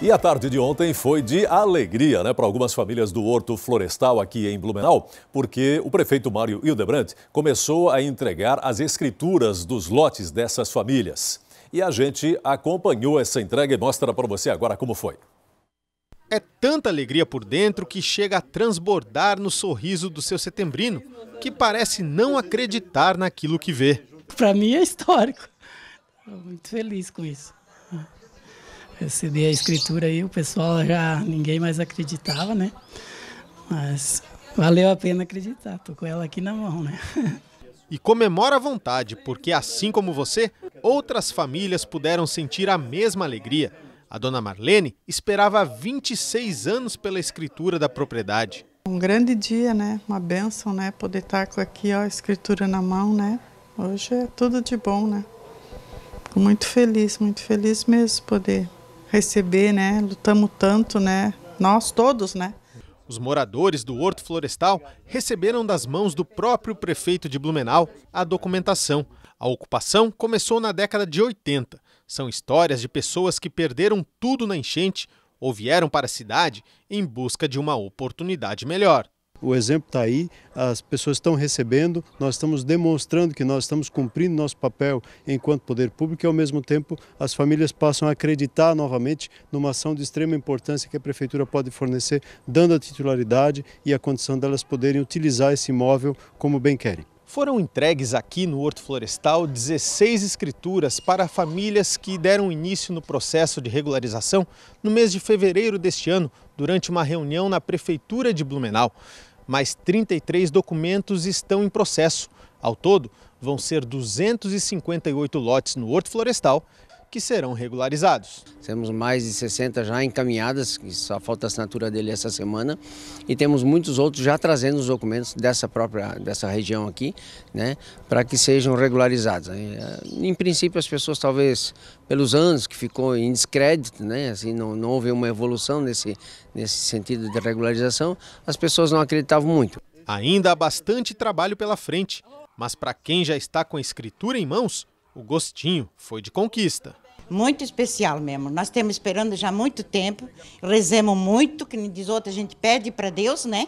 E a tarde de ontem foi de alegria né, para algumas famílias do Horto Florestal aqui em Blumenau, porque o prefeito Mário Hildebrandt começou a entregar as escrituras dos lotes dessas famílias. E a gente acompanhou essa entrega e mostra para você agora como foi. É tanta alegria por dentro que chega a transbordar no sorriso do seu setembrino, que parece não acreditar naquilo que vê. Para mim é histórico. Estou muito feliz com isso. Eu a escritura aí, o pessoal já ninguém mais acreditava, né? Mas valeu a pena acreditar, tô com ela aqui na mão, né? E comemora à vontade, porque assim como você, outras famílias puderam sentir a mesma alegria. A dona Marlene esperava 26 anos pela escritura da propriedade. Um grande dia, né? Uma benção, né? Poder estar com aqui ó, a escritura na mão, né? Hoje é tudo de bom, né? Fico muito feliz, muito feliz mesmo poder receber, né? Lutamos tanto, né? Nós todos, né? Os moradores do Horto Florestal receberam das mãos do próprio prefeito de Blumenau a documentação. A ocupação começou na década de 80. São histórias de pessoas que perderam tudo na enchente ou vieram para a cidade em busca de uma oportunidade melhor o exemplo está aí, as pessoas estão recebendo, nós estamos demonstrando que nós estamos cumprindo nosso papel enquanto poder público e, ao mesmo tempo, as famílias passam a acreditar novamente numa ação de extrema importância que a Prefeitura pode fornecer, dando a titularidade e a condição delas poderem utilizar esse imóvel como bem querem. Foram entregues aqui no Horto Florestal 16 escrituras para famílias que deram início no processo de regularização no mês de fevereiro deste ano, durante uma reunião na Prefeitura de Blumenau mais 33 documentos estão em processo. Ao todo, vão ser 258 lotes no Horto Florestal que serão regularizados. Temos mais de 60 já encaminhadas, só falta a assinatura dele essa semana, e temos muitos outros já trazendo os documentos dessa própria dessa região aqui, né, para que sejam regularizados. Eh, em princípio, as pessoas talvez pelos anos que ficou em descrédito, né, assim não, não houve uma evolução nesse nesse sentido de regularização, as pessoas não acreditavam muito. Ainda há bastante trabalho pela frente, mas para quem já está com a escritura em mãos, o gostinho foi de conquista. Muito especial mesmo. Nós estamos esperando já há muito tempo. Rezemos muito, que nem diz outra, a gente pede para Deus, né?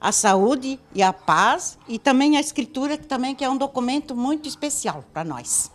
A saúde e a paz e também a escritura, que também que é um documento muito especial para nós.